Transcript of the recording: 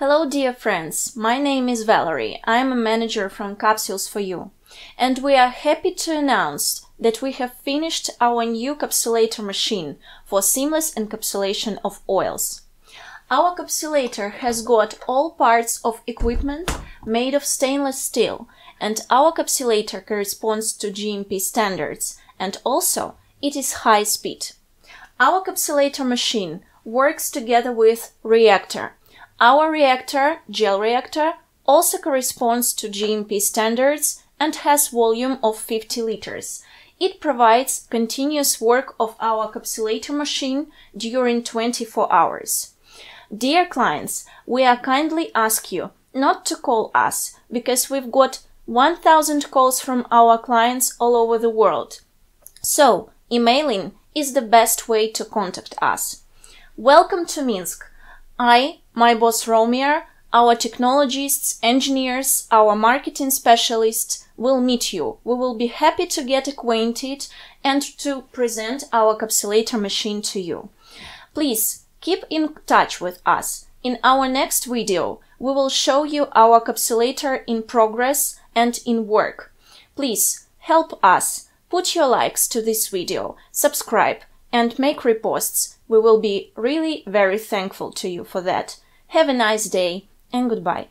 Hello, dear friends. My name is Valerie. I am a manager from Capsules for You. And we are happy to announce that we have finished our new capsulator machine for seamless encapsulation of oils. Our capsulator has got all parts of equipment made of stainless steel and our capsulator corresponds to GMP standards and also it is high speed. Our capsulator machine works together with reactor our reactor, gel reactor, also corresponds to GMP standards and has volume of 50 liters. It provides continuous work of our capsulator machine during 24 hours. Dear clients, we are kindly ask you not to call us because we've got 1000 calls from our clients all over the world. So, emailing is the best way to contact us. Welcome to Minsk. I, my boss Romier, our technologists, engineers, our marketing specialists will meet you. We will be happy to get acquainted and to present our capsulator machine to you. Please keep in touch with us. In our next video, we will show you our capsulator in progress and in work. Please help us. Put your likes to this video, subscribe, and make reposts. We will be really very thankful to you for that. Have a nice day and goodbye.